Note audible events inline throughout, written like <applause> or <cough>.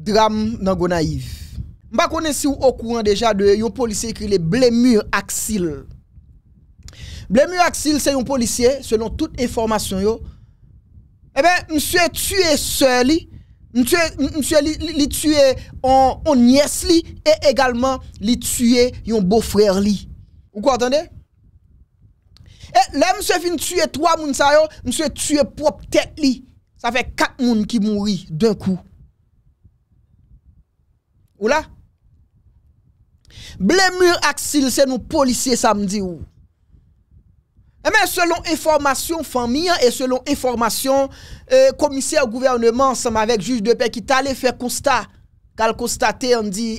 drame dans Gonaïve. Je ne sais si vous au courant déjà de yon policier qui est Blémur Axil. Blémur Axil, c'est un policier, selon toute information. Yo. Eh bien, monsieur tué seul, monsieur, monsieur li, tué en, nièce et également li tué yon beau-frère Vous comprenez Et eh, là, monsieur fin tué trois moun sa a monsieur tué propre tête Ça fait quatre moun qui mourent d'un coup. Blemur aksil se nou polisye sa mdi ou. Emen, eh selon informasyon fami an, eh, e selon informasyon eh, komisyè ou gouvernement, sa m avek juj de pek, ki tale fè konsta, kal konstate an di,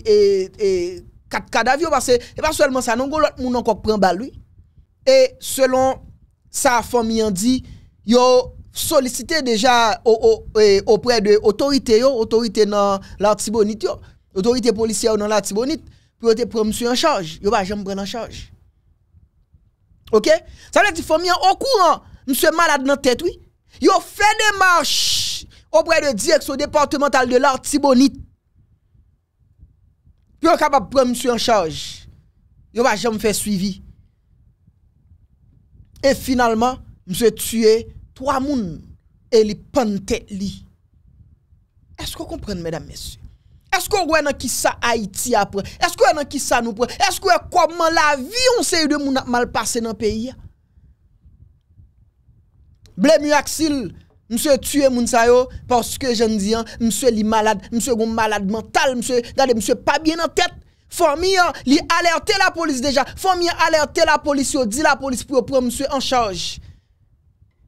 kat kadavyo, e paswèlman sa nongolot, mounan kok pren ba lui, e selon sa fami an di, yo solisite deja, opre de otorite yo, otorite nan la tibonite yo, Otorite polisye ou nan la tibonit Pyo te prou msou yon chaj Yon va jom pren an chaj Ok Sa mwen ti fòm yon okou an Mse malade nan tèt wè Yon fè demarche Obre de direk sou departemental de la tibonit Pyo kapap prou msou yon chaj Yon va jom fè suivi E finalman Mse tüye Twa moun E li pan tèt li Esko kompren menam msou Eskou wè nan ki sa Haiti apre? Eskou wè nan ki sa nou pre? Eskou wè koman la vi yon se yon moun ap mal pase nan peyi? Ble mou aksil, mswe tue moun sa yo porske jen di an, mswe li malade, mswe goun malade mental mswe dade mswe pa bien nan tet Fon mi an, li alerte la polis deja Fon mi an alerte la polis yo, di la polis pro Pwen mswe an chanj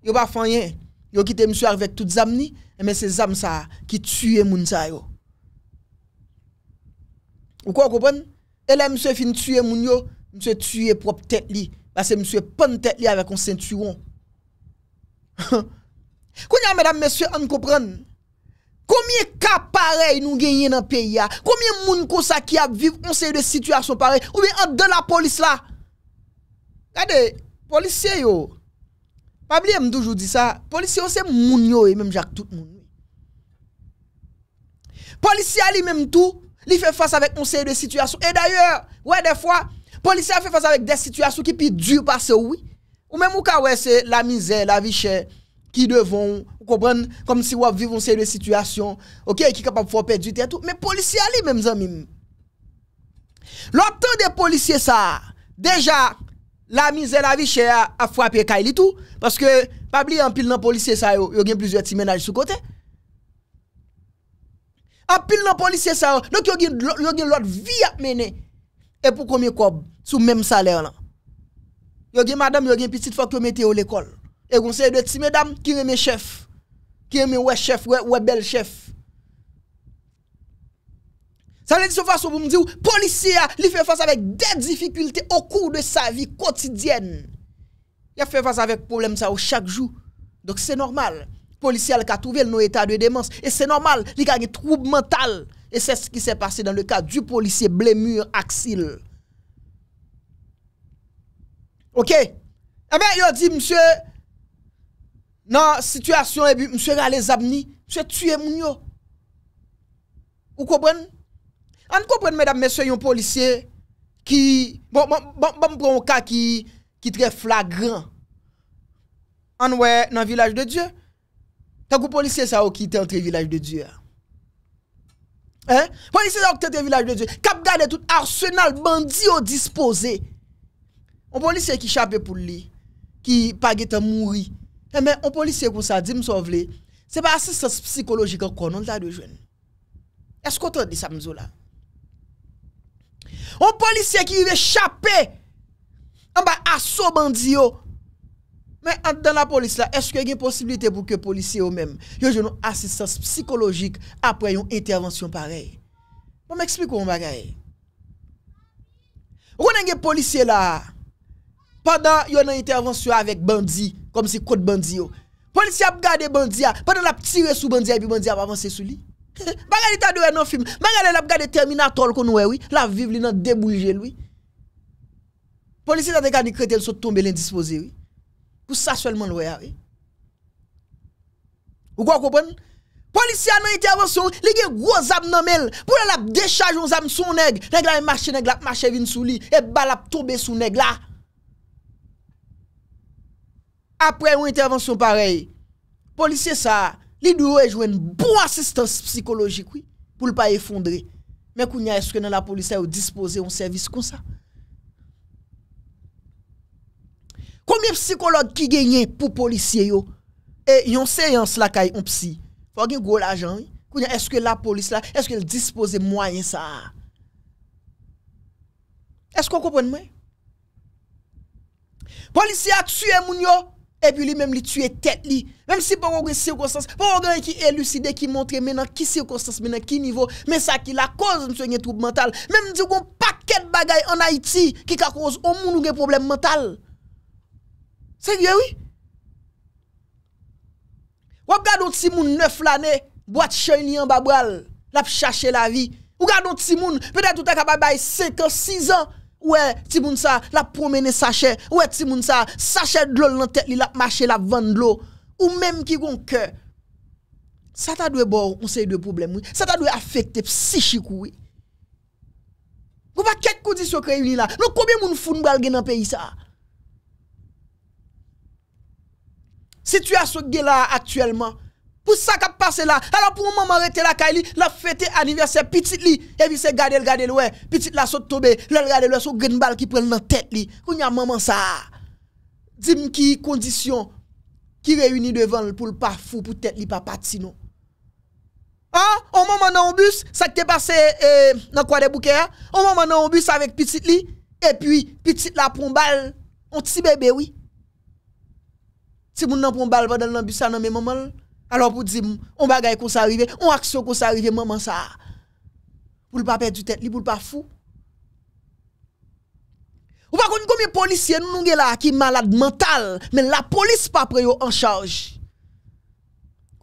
Yo pa fanyen, yo kite mswe arvek tout zam ni Emen se zam sa ki tue moun sa yo Ou kwa ou kopren? E la msye fin tsuye moun yo, msye tsuye prop tèt li. Basè msye pon tèt li avè kon sèntuon. Koun ya mèdam msye an <laughs> kopren? Koumye ka parey nou genye nan peyi ya? Koumye moun konsa ki ya viv? On sè yon de situasyon parey? Ou mè yon de la polis la? Gade, polisye yo. Mabli mdoujou di sa. Polisye yo sè moun yo e mèm jak tout moun yo. Polisye a li mèm tou. Il fait face avec un série de situations. Et d'ailleurs, ouais, des fois, policiers fait face avec des situations qui sont dures parce oui. Ou même ou c'est la misère, la vie chère qui devons comprendre comme si on vivons une série de situation. OK qui capable faire perdre du tout mais policiers lui même amis l'autant des policiers ça déjà la misère la vie chère a frappé Kylie tout parce que pas oublier en pile dans policier ça il y a plusieurs petits sur sous côté a pile dans policier ça. Hein. Donc yo gen l'autre vie à mener. Et pour combien cob sous même salaire là. Yo gen madame yo une petite fois que mettez au l'école. Et conseil de petite madame qui remet chef. Qui remet ouais chef ouais, ouais belle chef. Ça veut dire façon pour me dire policier ah, il fait face avec des difficultés au cours de sa vie quotidienne. Il fait face avec problème ça chaque jour. Donc c'est normal policier qui a trouvé nos état de démence. Et c'est normal, il a des trouble mental. Et c'est ce qui s'est passé dans le cas du policier Blémur Axil. Ok? Eh bien, il a dit, monsieur, dans la situation, eh monsieur les tué mon yo. Vous comprenez? Vous comprenez, mesdames, messieurs, un policier qui. Bon, bon, bon, bon, qui, qui très flagrant. En bon, dans village de Dieu. Tak ou polisye sa ou ki te antre vilaj de Diyo ya. Eh? Polisye sa ou ki te antre vilaj de Diyo ya. Kap gade tout arsenal bandiyo dispose. Ou polisye ki chape pou li. Ki pagi te mouri. Eh men, ou polisye kou sa di msov li. Se pa asis sa psikolojika konon ta de jwen. Eskotan di sa mzola. Ou polisye ki vive chape. An ba aso bandiyo. Mwen an dan la polis bon, <laughs> la, eske gen posibilite pou ke polisye yo menm? Yo gen nou asistans psikologik apre yon intervansyon parey. Mwen m'eksplik wou mwagay? Wou gen gen polisye la, padan yon nan intervansyon avek bandi, kom si kote bandi yo, polisye ap gade bandi ya, padan la ptire sou bandi ya, bi bandi ya wavansye sou li. Mwen gade la ap gade terminator kon wè wè, la viv li nan deboujè lwi. Polisye nan dekade ni kretel sou tombe lèndispozè wè. Kou sa sèlman wè yare. Ou kwa koupen? Polisya nan intervensyon, li gen gwo zab nan mel. Pou yon ap dechaj yon zab sou neg. Neg la yon mache, neg la ap mache vin sou li. Ep bal ap toube sou neg la. Apre yon intervensyon parey. Polisye sa, li di wè jouen pou asistans psikolojik wè. Pou l pa yon fondre. Mè kou nye eskwen nan la polisya yon dispose yon servis kon sa. Koumye psikolog ki genye pou polisye yo? E yon seyans la kay yon psik? Fwa gen yon gwo la jan yon? Koumye eske la polis la? Eske yon dispose mwayen sa? Eske yon kopwen mwen? Polisye a tsuye moun yo? E bi li menm li tsuye tet li? Menm si pou yon gwe sirkonsans? Pou yon gen yon ki eluside ki montre menan ki sirkonsans menan ki nivou? Men sa ki la koz mwen se yon gen troub mental? Menm di yon paket bagay an Haiti ki ka koz o moun yon gen problem mental? Seyeye wè? Ou ap gado ti moun neuf lanè, boat choy ni an babwal, lap chache la vi. Ou gado ti moun, petè toutè kababay sek an, sizan, wè ti moun sa, lap promene sachè, wè ti moun sa, sachè drol nan tek li, lap mache lap vandlo, ou mèm ki kon kè. Sa ta dwe bor, on seye de problem wè. Sa ta dwe afekte psichik wè. Gou pa ket kodisyon kre yon li la. Bon, non koubyen moun foun babwal gen an peyi sa a? Situasyon ge la aktuelman Pou sa ka pase la Ala pou maman rete la ka li La fete aniverser pitit li E vi se gade l gade l we Pitit la so tobe Lel gade l we so gen bal ki prel nan tet li Kou nyan maman sa Dim ki kondisyon Ki reyuni devan l pou l pa fou Pou tet li pa pati nou Ha? O maman nan o bus Sa ki te pase e, nan kwa de bouke ya O maman nan o bus avek pitit li E pi pitit la pou mbal On ti bebe wii Si moun nan pon bal pa dal nan bus sa nan men maman, alors pour dire, on va bagaille qu'on s'arrive, on action qu'on s'arrive, maman ça. Pour ne pas perdre du tête, pour ne pas fou. Ou pas combien de policiers nous avons là qui sont malades mental, mais la police pas pris en charge.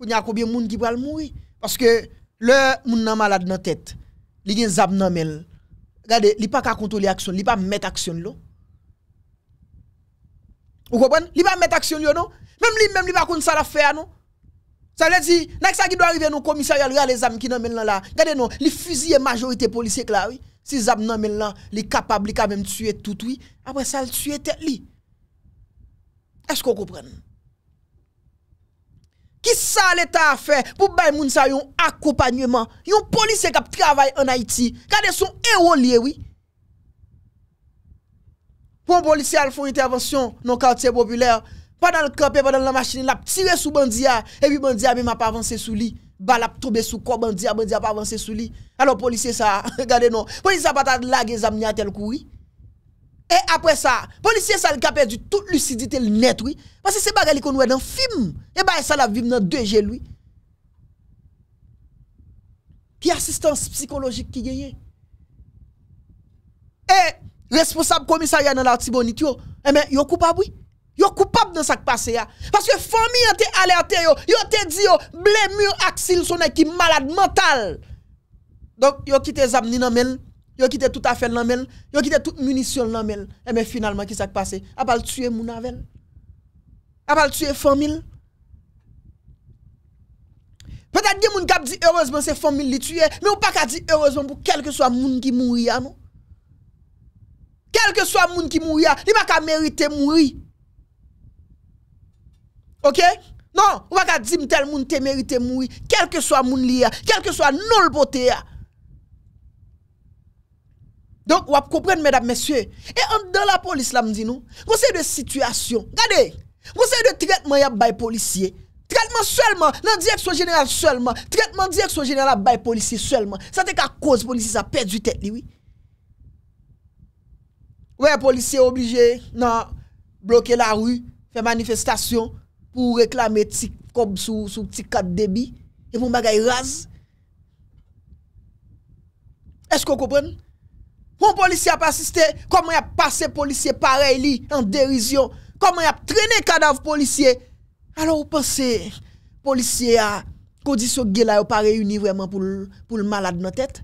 Il y a combien de monde qui va mourir parce que le moun nan malade dans tête, li gen zab nan mel. pas li pas ka contrôler action, li pas mettre action Vous comprenez? Li pas mettre action non même lui, même lui, pas qu'on ça la fait ah, non? Ça veut dire, nest ce qui doit arriver nous commissariat, les âmes qui nous mènent là. Regardez, non, les fusillés majorité policiers là, oui. Si les âmes nous là, les capables, de même tuer tout, Après ça, tué la tête, Est-ce qu'on comprend? Qui ça l'État a fait pour que moun sa yon accompagnement? Yon policier qui travaille en Haïti. Regardez son héros lié, oui. Pour un policier, il intervention dans le quartier populaire pendant le camp, pendant la machine, l'a tiré sous bandia, et puis bandia même a pas avancé sous lui. Bal a tombé sous quoi bandia, bandia pas avancé sous lui. Alors, policier ça, <laughs> regardez non. Policier ça pas ta lagué zamnia tel couri. Et après ça, policier ça a perdu toute lucidité le net, oui. Parce que c'est pas qu'on voit dans le film. Et bah, ça la vivre dans deux g lui. Qui assistance psychologique qui gagne. Et responsable commissariat dans l'artibonite, yo, eh il ben, yo coupable, oui. Yo coupable de ça qui passé Parce que famille été alerté yo, yo te dit yo blémur axil son qui malade mental. Donc yo quitté zam ni nan men, yo quitté tout affaire nan Ils yo quitté toute munition nan men. Et eh mais ben, finalement qu'est-ce qui passé A pas tuer moun avel. A pas tuer famille. Peut-être que qui kap dit heureusement c'est famille qui tué, mais ou pas ka dit heureusement pour quel que soit moun qui mourir Quel que soit moun qui mourit, il pas ka mériter mourir. OK Non, on va pas dire tel monde te mérite mourir, quel que soit moun lié, quel que soit non le Donc, vous comprenez, mesdames, messieurs. Et dans la police, là, me dit nous, vous savez de situation. Regardez, vous savez de traitement y a by policier. Traitement seulement, dans direction générale seulement. Traitement direction générale by policier seulement. Ça, c'est qu'à cause policier, ça perd du tête, oui. Ouais, policier obligé, non, bloquer la rue, faire manifestation pour réclamer petit cob sous sous petit quatre débit et pour bagaille rase. Est-ce que vous comprenez Un policier a pas assisté, comment il a passé policier pareil li, en dérision, comment il a traîné cadavre policier. Alors vous pensez policier a condition ne là pas réuni vraiment pour pour le malade dans tête.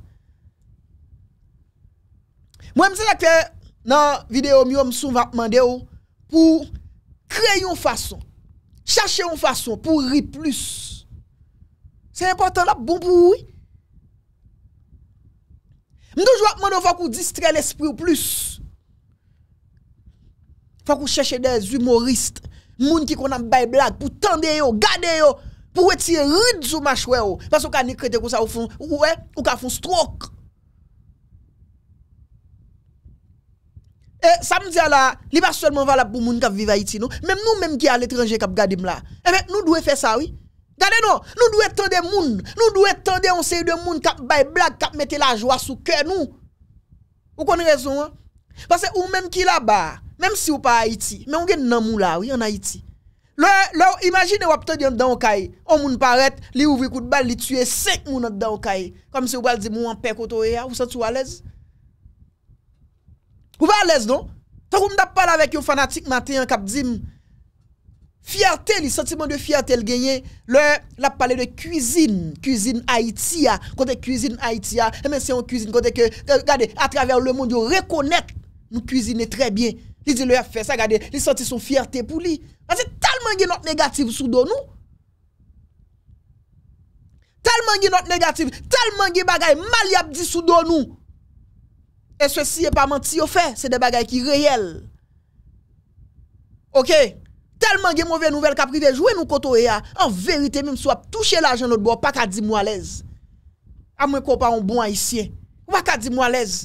Moi me que dans vidéo je me va demander oh, pour créer une façon Chache yon fason pou ri plus. Se yon portan la bon pou ouy. Mdouj wap mwen nou fwa kou distre l'esprit ou plus. Fwa kou chache de zyumorist. Moun ki konan bay blag pou tende yo, gade yo. Pou weti rid sou machwe yo. Fwa sou ka ni krete kousa ou foun stroke. Eh, Samdia la li va solman valap pou moun kap viva Haiti nou Mem nou menm ki al etranje kap gadim la Eme nou dwe fe sa oui Gade nou, nou dwe tande moun Nou dwe tande onse yu de moun kap bay blag Kap mette la jwa sou kè nou Ou kon rezon Pase ou menm ki la ba Mem si ou pa Haiti, menm gen nan moun la oui En Haiti Lè, lè, imagine wap tande yon dan wakay O oh, moun paret, li ouvri koutbal, li tue sek moun dan wakay Kom se wal di moun an pekotore ya Ou se tu walez Vous pas à l'aise, non? Tant qu'on parle avec un fanatique matin, qui dit fierté, le sentiment de fierté, le gagné. Le, la parlé de cuisine, cuisine Haïti, côté cuisine Haïti, mais eh c'est une cuisine côté que, euh, regardez, à travers le monde, ils reconnaît nous cuisinons très bien. Il dit, le a fait ça, regardez, il sentit son fierté pour lui. Parce que tellement notes négatif sous nous. Tellement notes négatif, tellement de bagaille mal y a sous nous. E sou siye pa manti yo fe, se de bagay ki reyel. Ok, telman gen mouvel nouvel ka prive, jwe nou koto e ya, an verite mim sou ap touche la jenot bo, pa ka di mou alèz. A mwen kopa an bon a isye, wak ka di mou alèz.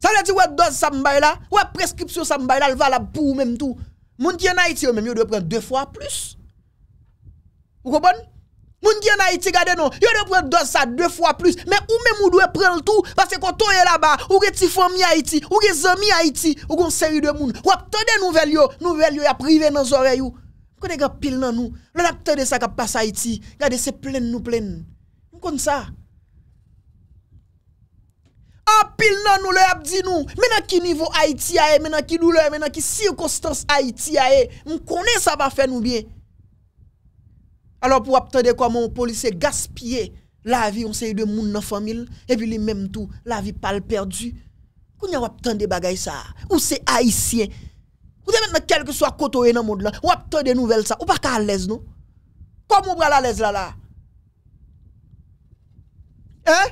Sa lè ti wè doz sa mbay la, wè preskripsyon sa mbay la, lva la pou mèm tou. Moun ki yon a iti yo, mèm yon de pren de fwa plus. Wou kou bon? Wou kou bon? Moun gen Haiti gade nou, yo de prel dosat, de fwa plus, men ou men mou de prel tou, base kon toye la ba, ou ge tifon mi Haiti, ou ge zan mi Haiti, ou gon seri de moun. Ou akte de nouvel yo, nouvel yo ya prive nan zore yo. Mwen kon de ge pil nan nou, lè akte de sa ka pas Haiti, gade se plen nou plen. Mwen kon sa. A pil nan nou lè ap di nou, mè nan ki nivou Haiti ae, mè nan ki loulè, mè nan ki sirkostos Haiti ae, mwen konen sa pa fe nou bien. alo pou wap te de kwa moun polise gaspye la vi yon se yu de moun nan famil, e vi li menm tou la vi pal perdu, kwenye wap te de bagay sa, ou se haisyen, kwenye menmè kelke swa koto e nan moun la, wap te de nouvel sa, ou pa ka alèz nou, kwa moun bral alèz la la, eh,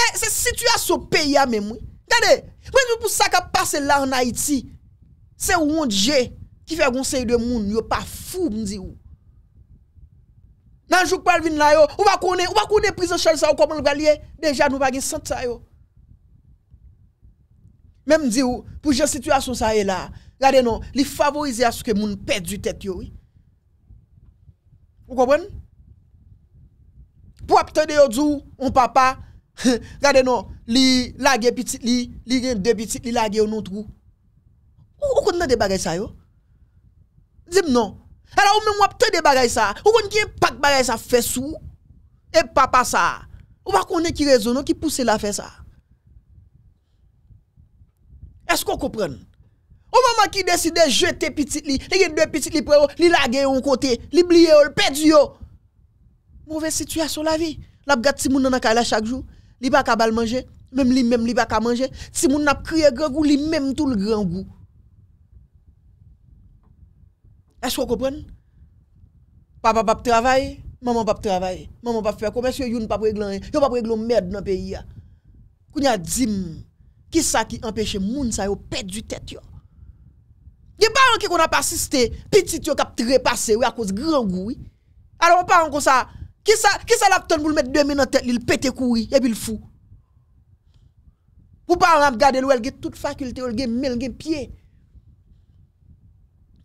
eh, se situasyon peyi a menmou, gade, mwenye pou sa ka pase la nan Haiti, se ou moun dje, ki fe agon se yu de moun, yo pa foup mdzi ou, Nanjouk par vin la yo, ou bakone, ou bakone prison shell sa ou komon lga liye, deja nou bagen sent sa yo. Mem di ou, pou gen situasyon sa e la, gade nou, li favorize aske moun pedri tet yo. Ou komon? Pou apite de yo djou, ou papa, gade nou, li lage pitit, li gen debitit, li lage yo noutou. Ou konnen de bagay sa yo? Dizim nou. E la ou men wap te de bagay sa, ou kon gen pak bagay sa fe sou, e papa sa, ou wak konen ki rezonon ki puse la fe sa. Eskou koupren? Ou mama ki deside jete pitit li, li gen de pitit li preyo, li lage yo an kote, li bliye yo, li pedi yo. Mouve situasyon la vi. Lap gat ti moun nan akala chak jou, li baka bal manje, menm li menm li baka manje, ti moun nap kriye gen gou, li menm tout le gen gou. Esko koupren? Papa pap travay, maman pap travay, maman pap fwe, komens yo yon pap reglan, yon pap reglan mèd nan peyi ya. Koun ya dzim, kisa ki empèche moun sa yo pèt du tèt yo. Nye baran ki kon ap asiste, piti tyo kap trepase yo a kouz grand gwi. Alè moun baran kon sa, kisa laptan pou l met dèmè nan tèt li l pètè koui, epi l fou. Moun baran ap gade l wèl ge tout fakultè, l ge mèl, ge pye.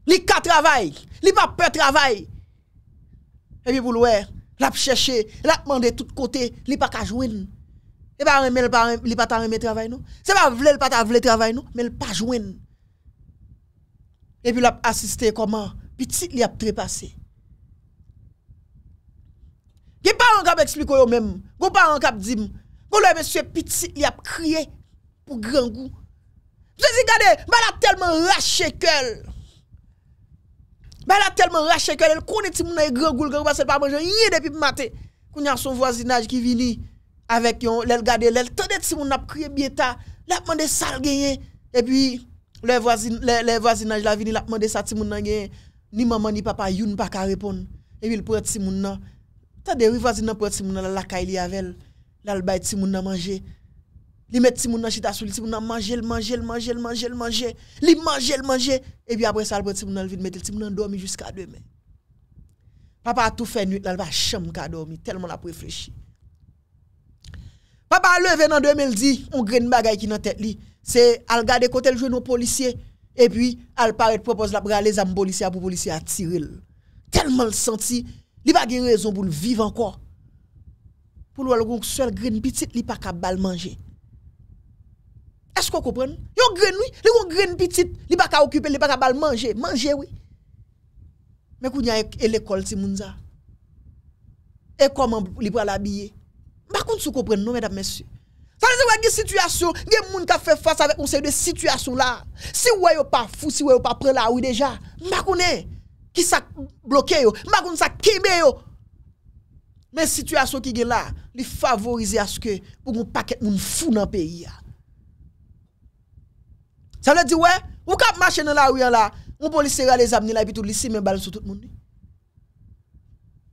Li ka travay, li pa pe travay. Epi pou louè, l ap chèche, l ap mande tout kote, li pa ka jwen. E li pa tan remè travay nou. Se pa vle, li pa tan vle travay nou, mi l pa jwen. Epi l ap asiste koman, pitit li ap trepase. Gè pa an kap ekspliko yo mèm, gò pa an kap dim, gò louè mè sè pitit li ap kriye pou gran gò. Sè si gade, mè l ap telman rache kel. Ben, elle là, tellement raché qu'elle connaît si mon grand goul, grand parce pas manger rien depuis le matin. Qu'on y a son voisinage qui vient avec yon, l'el gade, l'el tende si mon a crié bien l'a demandé ça gagné. Et puis, le voisin, le, voisinage la vini, l'a demandé ça si mon n'a gagné. Ni maman ni papa youn pas ka répondre. Et puis, il prend si mon a. Tande, oui, voisin prend si mon a la caille avec elle. L'a le bail si mon a manger. Li met si moun nan chita sou li, si moun nan manje, l manje, l manje, l manje, l manje. Li manje, l Et puis après ça, le si moun nan le vide, metel si moun nan dormi jusqu'à demain. Papa a tout fait nuit, là, il va chambre qu'à dormir, tellement la réfléchi. Papa a levé dans 2010, on graine bagaille qui dans tête li. C'est al garder côté le nos policier et puis elle paraître propose la braler les policiers pour policier à tirer. Tellement le senti, il pas de raison pour vivre encore. Pour le seul graine petite, il pas capable manger. Est-ce qu'on comprend Yon graine, oui. une graine petite. Li pas occuper, libaka pas bal manger. Manger, oui. Mais qu'on y a l'école, si mounza. Et comment li pas l'habiller Par contre, vous comprenez, non, mesdames, messieurs. Ça veut dire situation, il y des gens qui fait face avec une série de situations là. Si vous n'êtes pas fou, si vous pas prêt là, oui déjà, je qui ça bloqué, je ça yo. Mais situation qui est là, les favorise à ce que pour un paquet de fou dans le pays. Sa le di we, ou kap mache nan la ah, ou yan la, moun polisi re a le zam ni la, epi tout lisi men bal sou tout moun ni.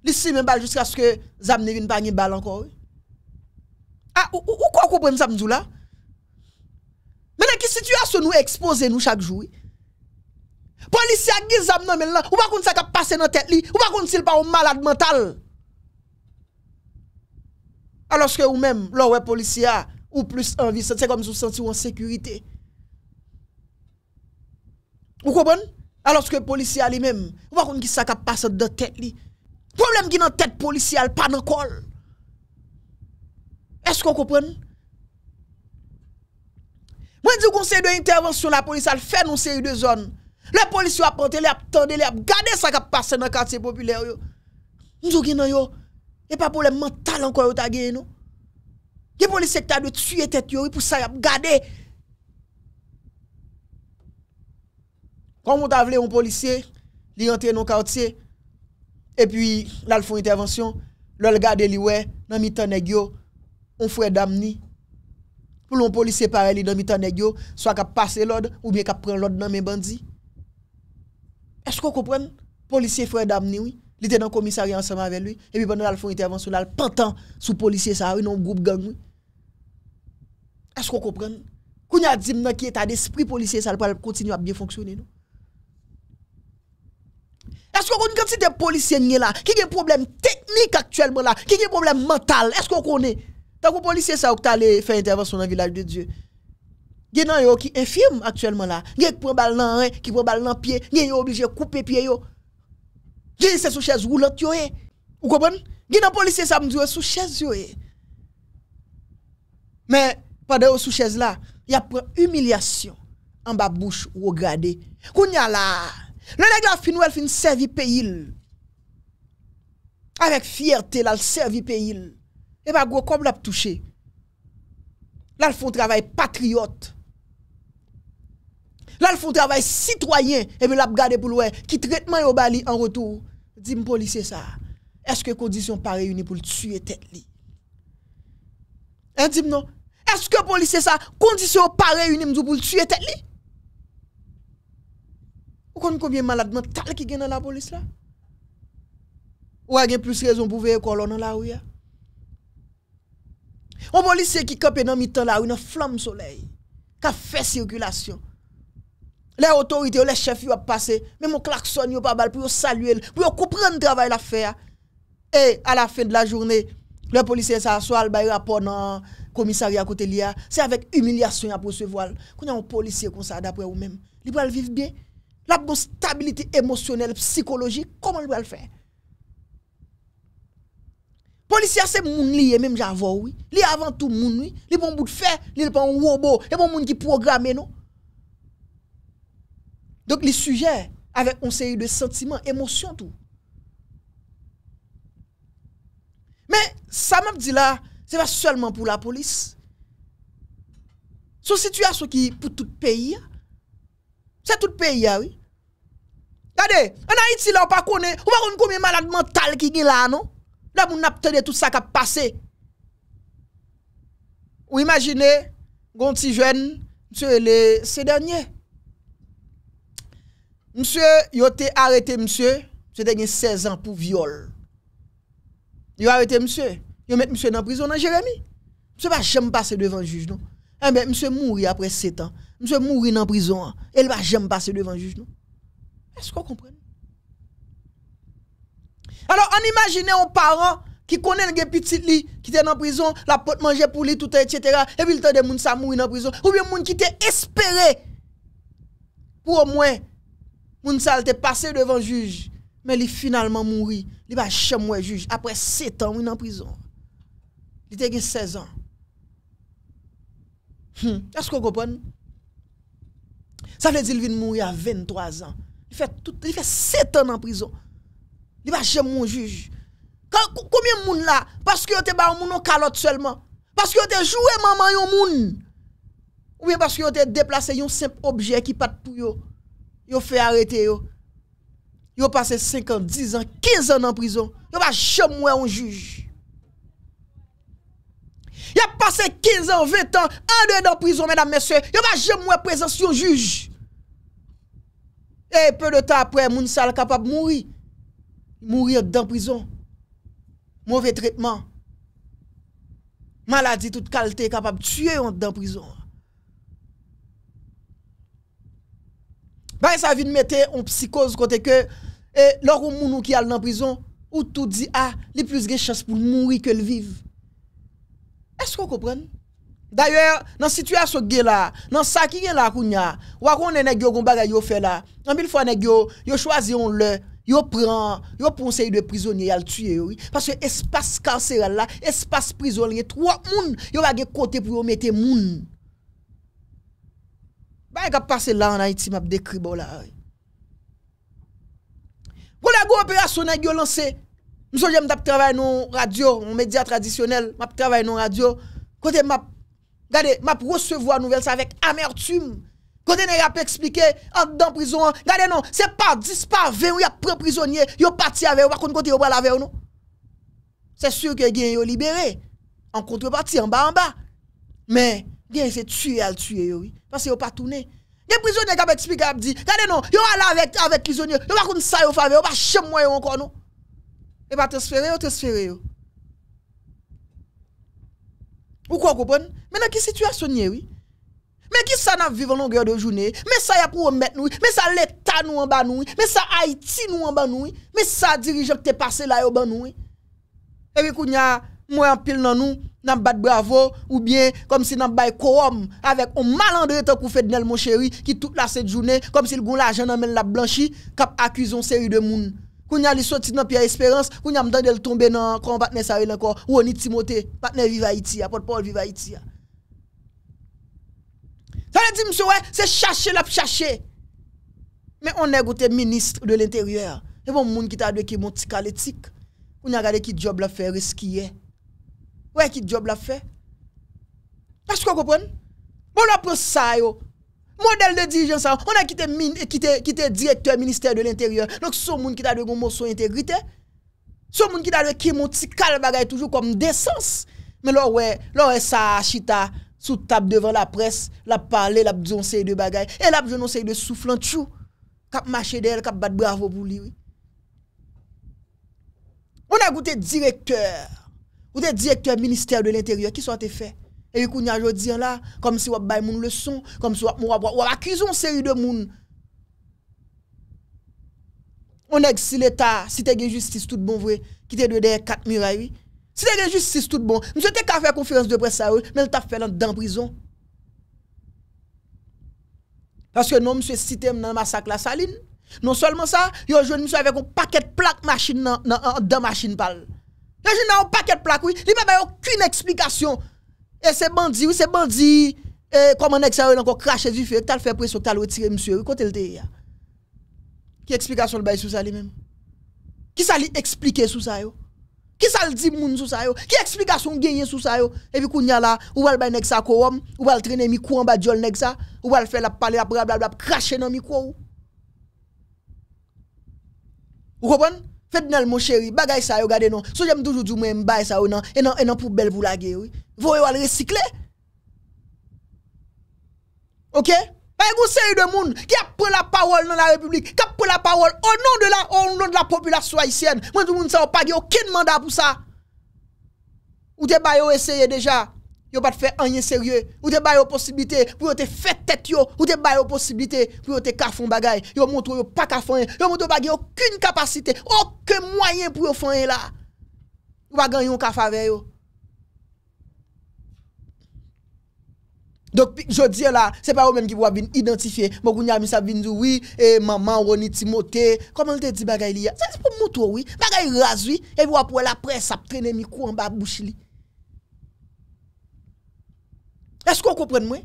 Lisi men bal jusqu'a skè zam ni vin pa nye bal anko we. A, ou kwa kou pren zam di ou la? Mènen ki situasyon nou expose nou chak jou we? Polisi a giz zam nan men lan, ou pa koun sa ka pase nan tet li? Ou pa koun sil pa ou malade mental? A, lòske ou men, lò we polisi a, ou plus anvi, se te kom sou senti ou an sekurite. Ou kopren? Aloske polisya li mem, wakon ki sakap pase de tet li. Problem ki nan tet polisya li, pa nan kol. Esk kon kopren? Mwen diyo konsey de intervansyon la polisya li, fen non se yu de zon. Le polisya wap prante, le ap tende, le ap gade sakap pase nan katsi populer yo. Mwen diyo ki nan yo, e pa problem mental anko yo ta gen yo. Ye polisya ki ta de tsuye tet yo, e pou sakap gade, Comme on appelé un policier, il rentre dans le quartier, et puis là, il fait intervention, le il regarde, il est, dans le temps on fait d'amni. Pour un policier pareil, dans le temps soit qu'il passe l'ordre, ou bien qu'il pris l'ordre dans mes bandits. Est-ce qu'on comprend? Policier frère d'amni, oui. Il était dans le commissariat ensemble avec lui. Et puis pendant qu'il fait intervention, a il pantan sous policier, ça, a dans le groupe gang, Est-ce qu'on comprend? Quand on a dit que est à l'esprit policier, ça va continuer à bien fonctionner, non? Est-ce qu'on connaît quantité de policiers là qui a des problèmes techniques actuellement là, qui a des problèmes mentaux Est-ce qu'on connaît Tant que policier ça qui allé faire intervention dans le village de Dieu. Il y a qui infirme actuellement là, il y a qui prend qui prend balle pied, il y obligé de couper pied yo. Il y a sous chaise roulante yo. Eh. Vous comprenez Il y a des policiers ça me dit sous chaise yo. Eh. Mais pendant sous chaise là, il y a une humiliation en bas bouche ou regarder. Qu'on y a là Le neg la fin wèl fin servi pe yil Awek fiertè lal servi pe yil Ewa gwo kom l ap touche Lal foun travay patriot Lal foun travay sitwayen Ewe l ap gade pou l wè Ki tretman yo bali an rotou Dim polise sa Eske kondisyon pare yunè pou l tsyè tèt li e non, Eske polise sa Kondisyon pare yunè pou l tsyè tèt li combien malades mental qui gagne dans la police là Ou a plus raison pour veiller colon dans la rue Un policier qui campe dans le temps la rue dans flamme soleil, qui fait circulation. Les autorités, les chefs ont passé, même mon klaxon yo pas bal pour saluer, pour comprendre le travail à faire. Et à la fin de la journée, le policier s'assoit, il rapport dans commissariat commissariat côté C'est avec humiliation à recevoir. Quand un policier comme ça d'après vous-même, il va vivre bien. la bostabilite emosyonel, psikolojik, koman l wè l fè? Polisya se moun li, e mèm javò wè, li avan tout moun li, li pou moun bout fè, li pou moun wòbo, li pou moun ki programe nou. Dok li sujè, avè konsey de sentiman, emosyon tout. Mè, sa mèm di la, se va sèlman pou la polis. So situasyon ki pou tout peyi, sa tout peyi ya wè, Regardez, en Haïti, là, on pas connaît. On pas combien de malades mentales qui est là, non? Là, on a tout ça qui a passé. Vous imaginez, un petit jeune, monsieur, c'est dernier. Monsieur, il a été arrêté, monsieur. Monsieur, il a 16 ans pour viol. Il a arrêté, monsieur. Il a monsieur dans la prison dans Jérémy. Monsieur, va jamais passer devant le juge, non? Eh bien, monsieur mourit après 7 ans. Monsieur mourir dans la prison. Il va jamais passer devant le juge, non? Est-ce qu'on comprend? Alors, on imagine un parent qui connaît le petit lit, qui était en prison, la porte manger pour lui, tout, etc. Et puis, le temps de moun ça mourir en prison. Ou bien, moun qui était espéré pour au moins, moun ça était passé devant le juge. Mais il finalement mourit. Il va chez moi, juge. Après 7 ans, il en prison. Il était 16 ans. Hum, est-ce qu'on comprend? Ça veut dire qu'il vient mourir à 23 ans. li fè 7 an nan prizon li va jem moun juj koumye moun la pask yo te ba moun, yo kalot selman pask yo te jowe maman yo moun ou bien pask yo te deplase yon semp obje ki pat pou yo yo fè arete yo yo pase 5 an, 10 an, 15 an nan prizon yo va jem moun yon juj yo pase 15 an, 20 an an dey nan prizon mèdame mèsè yo va jem moun yon prizon si yon juj E peu de ta apre, moun sal kapab mouri. Mouri yon dan prizon. Mouve tritman. Maladi tout kalte kapab tue yon dan prizon. Bay sa vin mette yon psikoz kote ke, e eh, lor moun ou ki al nan prizon, ou tout di a, ah, li plis gen chans pou mouri ke l viv. Esko kopren? D'ayor, nan situasyon ge la, nan sa ki gen la koun ya, wakon nenegyo goun baga yo fe la, nan bil fwa negyo, yo chwazyon le, yo pran, yo ponsey de prizonye yal tuye yoy, paswe espas kancere la, espas prizonye, yon va ge kote pou yon mete moun. Ba yon ka pase la anay ti, map dekri bou la. Gou la gwo operasyon negyo lanse, mso jem da ptravay nou radio, media tradisyonel, map travay nou radio, kote map Regardez, m'a recevoir nouvelle ça avec amertume. Quand on a expliqué en dans prison, regardez non, c'est pas 10 pas 20 y a pris prisonnier, yo parti avec, pas contre côté yo pas avec nous. C'est sûr que gagne yo libéré en contrepartie en bas en bas. Mais gagne c'est tuer al tuer oui, parce yo pas tourné. Les prisonniers qui ont expliqué, ont dit, regardez non, yo allé avec avec prisonnier, yo pas contre ça yo fait, yo pas chez moi encore non. Et pas transférer, yo transférer yo. Ou kwa koupon, men a ki situasyon nye wè? Men ki sa nan vivan nan gèr de jounè, men sa ya pou omèt nou, men sa l'Etat nou an ban nou, men sa Haiti nou an ban nou, men sa dirijan te pase la yo ban nou. E eh wè kou nya mwen apil nan nou, nan bat bravo, ou bien kom si nan bay kou om, avek ou malandre te kou fèd nel mon chéri ki tout la sèd jounè, kom si l'goun la jè nan men la blanchi, kap akwizon seri de moun. Kounya li sorti dans Pierre Espérance, kounya m'dande le tomber dans quand encore, ou ni Timothée, Viva Haïti, porte Paul Viva Haïti. Ça veut dire monsieur c'est chercher la chercher. Mais on est goûté ministre de l'intérieur. Et bon monde qui t'a de qui mon petit calétique. Kounya regardé qui job la faire risquier. Ouais qui job la fait. Parce que vous comprenez Bon la prend ça yo, Model de dirijansan, ona ki te direktor Ministère de l'Intérieur, lòk sou moun ki ta de gomo sou integrité, sou moun ki ta de kemotikal bagay, toujou kom desens, men lò wè, lò wè sa achita sou tab devan la pres, lò ap pale, lò ap jonseye de bagay, e lò ap jonseye de soufflant chou, kap mache del, kap bat bravo boulir. Ona goutte direktor, goutte direktor Ministère de l'Intérieur, ki sou ante fè? E yu kou nyajo diyan la, kom si wap bay moun le son, kom si wap moun wap wap, wap akizoun seri de moun. Moun ek si l'Etat, si te gen justice tout bon vwe, ki te dwe de kat mirayi, si te gen justice tout bon, mou se te ka fè konferans de presa wè, men l'ta fè nan dan prizon. Paske non mou se sitèm nan masak la salin, non solman sa, yon joun mou se fè kon paket plak machin nan, nan, nan, dan machin pal. Yon joun nan wak paket plak wè, li mabè yon kou yon eksplikasyon, Et eh, c'est bandit, oui, c'est bandit. Et eh, comment est-ce encore craché du feu, t'as fait pression, t'as retiré monsieur, côté le TIA. Qui explication le bail sous ça lui-même? Qui ça lui expliquer sous ça yo? Qui ça le dit moun sur ça yo? Qui explication gagner sous ça yo? Et puis Kounyala, là, ou va le bail ça koum, ou va le traîner micro en bas de nèg ça, ou va le faire la parler la blablabla, cracher dans micro ou. Vous comprenez? Faites-le mon chéri, bagay ça, yo non. So j'aime toujours du même bagay ça, non. Et non, et non, poubelle pour la oui. oui. allez al recycler. Ok? Pas une série de monde qui a pris la parole dans la République, qui a pris la parole au nom de la, au nom de la population haïtienne. Moi, tout le monde, ça, pas aucun mandat pour ça. Ou te ba yo déjà. Yo pat fè anyen sèrye, ou te baye ou posibite pou yo te fè tèt yo, ou te baye ou posibite pou yo te kafon bagay. Yo moutou yo pa kafon yon, yo moutou bagay okun kapasite, okun mwayen pou yo fon yon la. Ou bagay yon kaf avè yo. Dok pi jodi yo la, se pa ou men ki wap vin identifiye, mou goun ya misa vin djouwi, e maman woni timote, koman lte di bagay li ya? Se li pou moutou wii, bagay raz wii, e wap wè la pres ap trene mikou an ba bouchi li. E skon kompren mwen?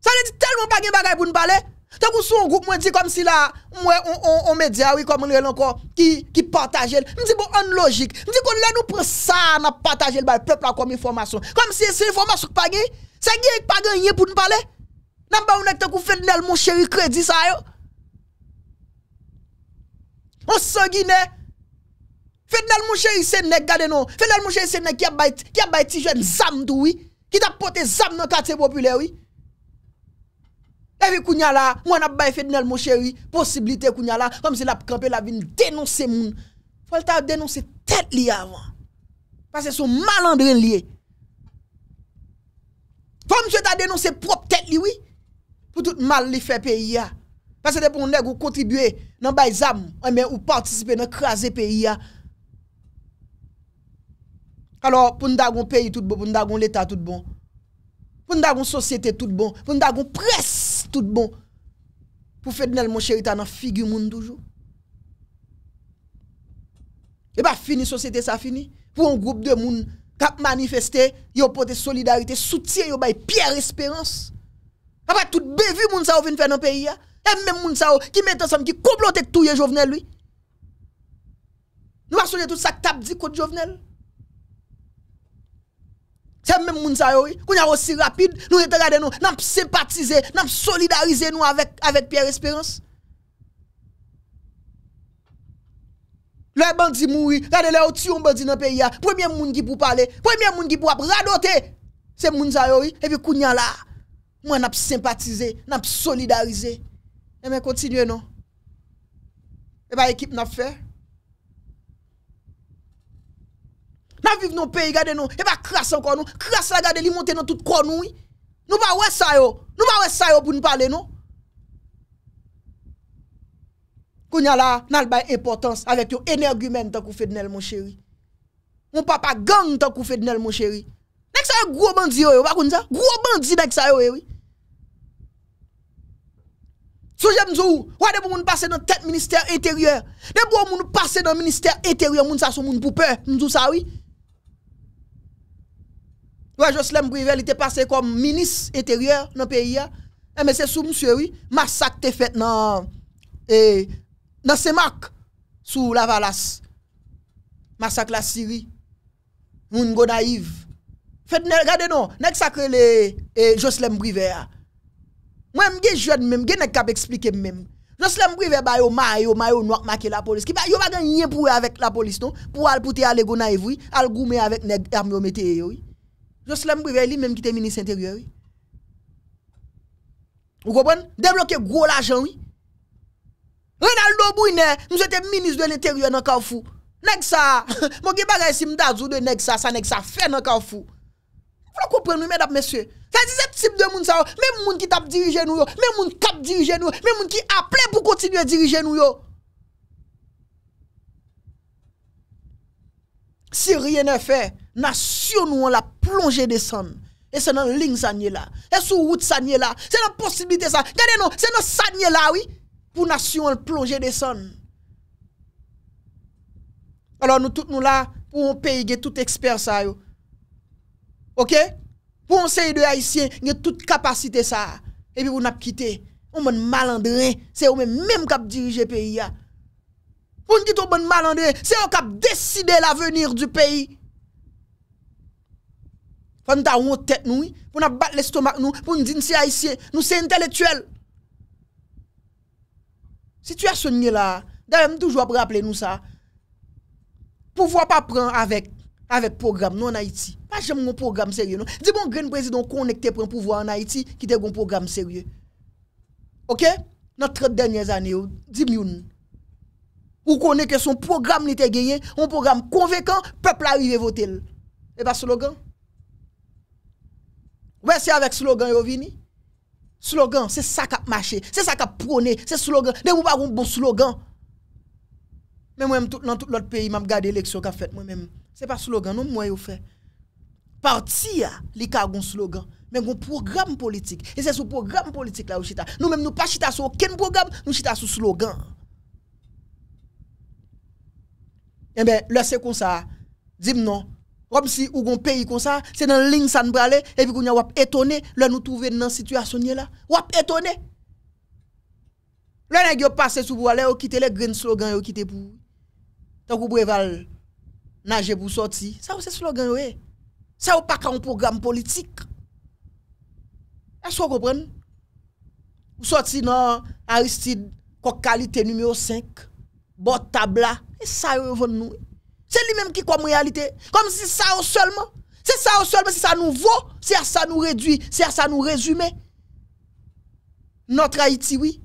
Sa yon di telman bagen bagay pou nou pale? Tekou sou yon group mwen di kom si la mwen, yon media wikom mwen yon kon ki partajel. Mwen di bo on logik. Mwen di kon lè nou pren sa na partajel bay pepla kon mwen formasyon. Kom si yon formasyon kpage? Se yon yon kpage yon yon pou nou pale? Nan ba yon nek te kou fednel mwen cheri kredi sa yo? O se yon nek? Fednel mwen cheri se nek gade nou? Fednel mwen cheri se nek ki abay ti jwen samdoui? Ki ta pote zam nan kate populè wè? Ewi kounya la, mwen ap bay fèd nèl mò chè wè, posibilite kounya la, fòm se la p kampè la vin denonsè moun. Fòm se ta denonsè tèt li avan. Fòm se sou malandren li e. Fòm se ta denonsè prop tèt li wè, pou tout mal li fè pe yè. Fòm se te pou nèk ou kontibue nan bay zam, ou e men ou partisipe nan krasè pe yè. Alors, pou nou dagoun peyi tout bon, pou nou dagoun l'Etat tout bon, pou nou dagoun sosyete tout bon, pou nou dagoun pres tout bon, pou fè d'nel moun chèritan nan figyu moun toujou. E ba fini sosyete sa fini, pou moun groub de moun kap manifeste, yo pote solidarite, soutien yo bay pier espérance. Ah a ba tout bevi moun sa ou vin fè nan peyi ya, e mè moun sa ou ki mè tan sam ki koublote k touye jovenel lui. Nou ba souje tout sa tap di kote jovenel. Se mwen moun zayori, kounyan osi rapid, nou rete rade nou, nanp simpatize, nanp solidarize nou avèk Pierre Espérance. Louè bandi moui, rade louè ou ti yon bandi nanpe ya, premye moun gi pou pale, premye moun gi pou ap rado te. Se moun zayori, epi kounyan la, mwen nanp simpatize, nanp solidarize. Emen kontinye nou. Eman ekip nanp fè. A viv nou peyi gade nou, e ba kras an konou, kras la gade li monte nou tout konou. Nou ba wè sa yo, nou ba wè sa yo pou nou pale nou. Koun ya la, nan l baye e potans, a vet yo energi men tan kou fed nel moun cheri. Moun papa gang tan kou fed nel moun cheri. Nèk sa yo gro bandzi yo yo, bakoun ja? Gro bandzi nèk sa yo yo eh, yo. Souje mzou, wade pou moun pase nan tet minister interior. Dè pou moun pase nan minister interior, moun sa sou moun poupè, mzou sa yo yo. Ouais, Jocelyn Brivel, il était passé comme ministre intérieur dans le pays. Eh, mais c'est sous monsieur, oui. Massacre t'es fait dans. Et. Eh, dans Semak, sous la Valas. Massacre la Syrie. Moun go naïve. Faites, regardez, non. Nèg sacré le. Et eh, Jocelyn Brivel. Moi, je suis jeune même. Je n'ai expliquer même. Jocelyn Brivel, bah, yo maillot, maillot noir marqué la police. Qui bah, yo pas rien pour avec la police, non? Pour aller pour aller go naïve, oui. Al goumer avec nèg armé au Josile Mbweveli menm ki te minis enteryen wye. O gobon, deblokye gwo l ajan wye. Renaldo Bwine, mwen jete minis de l enteryen nan ka oufou. Nek sa, mwen ge bagay si mdazu de nek sa, sa nek sa fe nan ka oufou. Vla koupren wye, med ap meswe. Fazi zep tip de moun sa wye, men moun ki tap dirije nou yo, men moun kap dirije nou yo, men moun ki aple pou kontinye dirije nou yo. Si rye ne fe, na syon ou an la plonje de son. E se nan ling sa nye la. E sou wout sa nye la. Se nan posibilite sa. Gade nou, se nan sa nye la oui. Pou na syon ou an plonje de son. Alors nou tout nou la, pou an peyi ge tout eksper sa yo. Ok? Pou an se y de a y siye, gen tout kapasite sa. E pi pou nap kite. O men malandren. Se ou men menm kap dirije peyi ya. Poun di tou bon malande, se yon kap deside la venir du peyi. Fwa nou ta woun ou tet nou, pou nou bat l'estomak nou, pou nou din si a isye, nou se entelektuel. Si tu a sonye la, dèm toujwa pou rappele nou sa. Pouvoi pa pren avèk, avèk program nou an Haiti. Pache moun moun program serye nou. Di moun gen prezidon konnekte pren pouvoi an Haiti, ki te moun program serye. Ok? Notre denye zanye ou, di moun nou. Ou konen ke son program li te genyen, ou program konvekan, pepl a yive votel. E pa slogan? Ou e se avek slogan yo vini? Slogan, se sa kap mache, se sa kap pone, se slogan, ne mou pa yon bon slogan. Men mwen mtout nan tout l'ot peyi, mam gade eleksyon ka fet mwen mwen. Se pa slogan, non mwen yon fe. Partiya li ka yon slogan, men yon program politik. E se sou program politik la ou chita. Nou mwen mwen nou pa chita sou oken program, nou chita sou slogan. Yenbe, le se kon sa Dime non Kom si ou gon peyi kon sa Se nan ling san brale E vi kon yon wap etone Le nou touve nan situasyonye la Wap etone Le nan gyo pase soubou ale Ou kite le green slogan yo kite pou Sankou bou eval Naje pou soti Sa ou se slogan yo e eh. Sa ou paka un program politik Esko kompren Soti nan Aristide Kokalite numero 5 Bot tabla E sa yo yon von nou? Se li menm ki kom realite? Kom si sa yo solman? Se sa yo solman se sa nou vo? Se a sa nou redwi? Se a sa nou rezume? Notre Haiti, oui?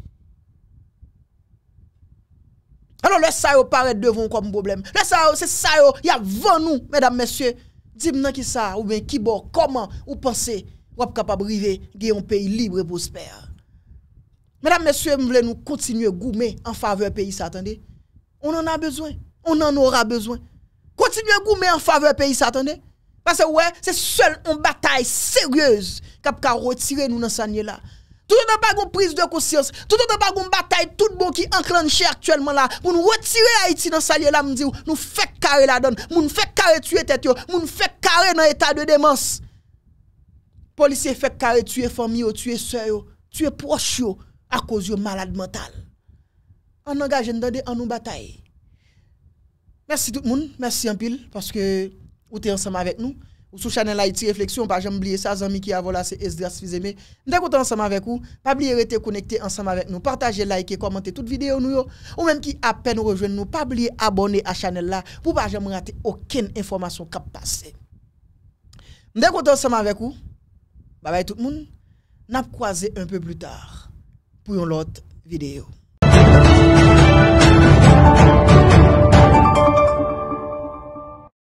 Ano le sa yo paret devon kom problem? Le sa yo, se sa yo, yon von nou? Mèdam mèsyè, dim nan ki sa, ou men kibor, koman ou pense, wap kapab rive, geyon pey libre bozper? Mèdam mèsyè, mèm vle nou kontinye goume an fave pey satande? On en a besoin. On en aura besoin. Continuez à mettre en faveur pays, attendez. Parce que ouais, c'est seul une bataille sérieuse qui a retiré nous dans ce là. Tout le temps pas une prise de conscience, tout le temps pas une bataille tout bon qui enclenche actuellement là pour nous retirer Haïti dans ce là, nous fait carré la donne, nous fait carré tuer tête nous fait carré dans l'état de démence. Policiers fait carré tuer famille, tuer soeur, tuer proche à cause de malade mentale en engageant en nous bataille. Merci tout le monde, merci en pile parce que vous êtes ensemble avec nous. Ou sous channel Haïti Réflexion, pas jamais oublier ça, amis qui a voilà, c'est Esdras Fizeme. Nous content ensemble avec vous. Pas oublier de connecter ensemble avec nous. Partagez, likez, commentez toutes vidéo vidéos. Ou même qui à peine rejoignent nous, pas oublier abonner à Channel là pour pas jamais rater aucune information qui passe. Nous content ensemble avec vous. Bye bye tout le monde. Nous croiser un peu plus tard pour une autre vidéo.